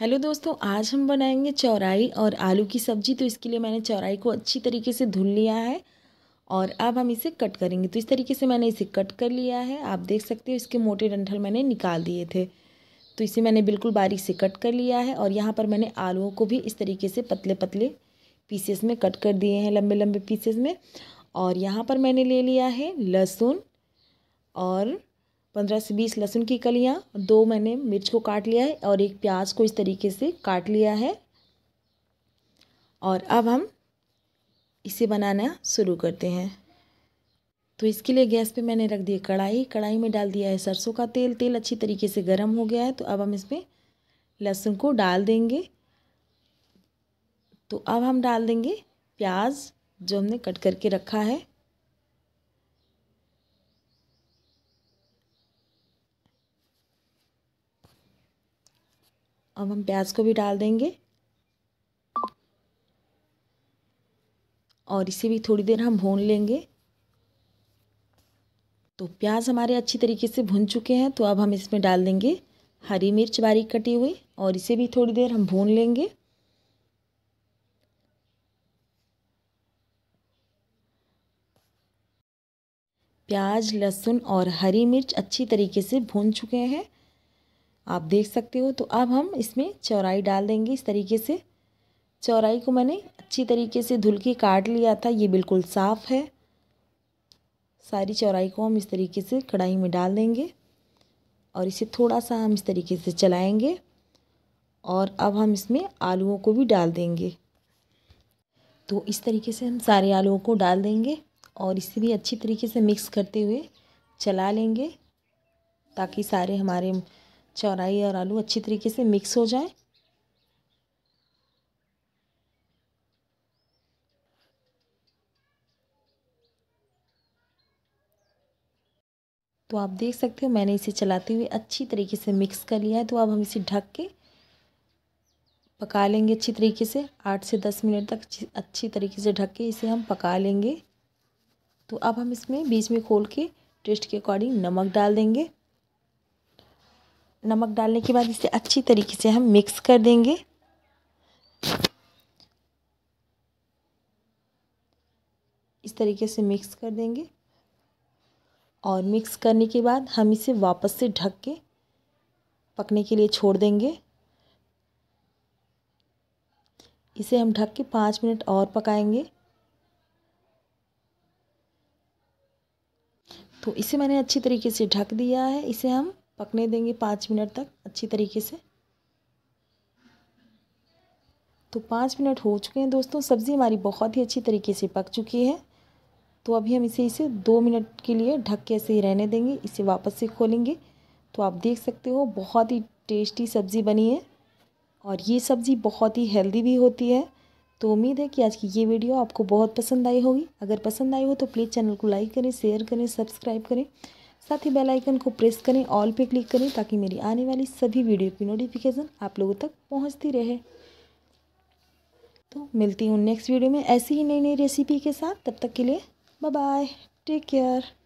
hello दोस्तों आज हम बनाएंगे चौराई और आलू की सब्जी तो इसके लिए मैंने चौराई को अच्छी तरीके से धुल लिया है और अब हम इसे कट करेंगे तो इस तरीके से मैंने इसे कट कर लिया है आप देख सकते हो इसके मोटे डंठल मैंने निकाल दिए थे तो इसे मैंने बिल्कुल बारीक से कट कर लिया है और यहाँ पर मैंने आलूओं को भी इस तरीके से पतले पतले पीसेस में कट कर दिए हैं लंबे लंबे पीसेस में और यहाँ पर मैंने ले लिया है लहसुन और पंद्रह से बीस लहसुन की कलियाँ दो मैंने मिर्च को काट लिया है और एक प्याज को इस तरीके से काट लिया है और अब हम इसे बनाना शुरू करते हैं तो इसके लिए गैस पे मैंने रख दिया कढ़ाई कढ़ाई में डाल दिया है सरसों का तेल तेल अच्छी तरीके से गर्म हो गया है तो अब हम इसमें लहसुन को डाल देंगे तो अब हम डाल देंगे प्याज जो हमने कट करके रखा है अब हम प्याज को भी डाल देंगे और इसे भी थोड़ी देर हम भून लेंगे तो प्याज हमारे अच्छी तरीके से भुन चुके हैं तो अब हम इसमें डाल देंगे हरी मिर्च बारीक कटी हुई और इसे भी थोड़ी देर हम भून लेंगे प्याज लहसुन और हरी मिर्च अच्छी तरीके से भून चुके हैं आप देख सकते हो तो अब हम इसमें चौराई डाल देंगे इस तरीके से चौराई को मैंने अच्छी तरीके से धुल के काट लिया था ये बिल्कुल साफ़ है सारी चौराई को हम इस तरीके से कढ़ाई में डाल देंगे और इसे थोड़ा सा हम इस तरीके से चलाएंगे और अब हम इसमें आलूओं को भी डाल देंगे तो इस तरीके से हम सारे आलूओं को डाल देंगे और इसे भी अच्छी तरीके से मिक्स करते हुए चला लेंगे ताकि सारे हमारे चौराई और आलू अच्छी तरीके से मिक्स हो जाए तो आप देख सकते हो मैंने इसे चलाते हुए अच्छी तरीके से मिक्स कर लिया है तो अब हम इसे ढक के पका लेंगे अच्छी तरीके से आठ से दस मिनट तक अच्छी तरीके से ढक के इसे हम पका लेंगे तो अब हम इसमें बीच में खोल के टेस्ट के अकॉर्डिंग नमक डाल देंगे नमक डालने के बाद इसे अच्छी तरीके से हम मिक्स कर देंगे इस तरीके से मिक्स कर देंगे और मिक्स करने के बाद हम इसे वापस से ढक के पकने के लिए छोड़ देंगे इसे हम ढक के पाँच मिनट और पकाएंगे तो इसे मैंने अच्छी तरीके से ढक दिया है इसे हम पकने देंगे पाँच मिनट तक अच्छी तरीके से तो पाँच मिनट हो चुके हैं दोस्तों सब्ज़ी हमारी बहुत ही अच्छी तरीके से पक चुकी है तो अभी हम इसे इसे दो मिनट के लिए ढक के ऐसे ही रहने देंगे इसे वापस से खोलेंगे तो आप देख सकते हो बहुत ही टेस्टी सब्ज़ी बनी है और ये सब्ज़ी बहुत ही हेल्दी भी होती है तो उम्मीद है कि आज की ये वीडियो आपको बहुत पसंद आई होगी अगर पसंद आई हो तो प्लीज़ चैनल को लाइक करें शेयर करें सब्सक्राइब करें साथ ही बेल आइकन को प्रेस करें ऑल पे क्लिक करें ताकि मेरी आने वाली सभी वीडियो की नोटिफिकेशन आप लोगों तक पहुंचती रहे तो मिलती हूँ नेक्स्ट वीडियो में ऐसी ही नई नई रेसिपी के साथ तब तक के लिए बाय टेक केयर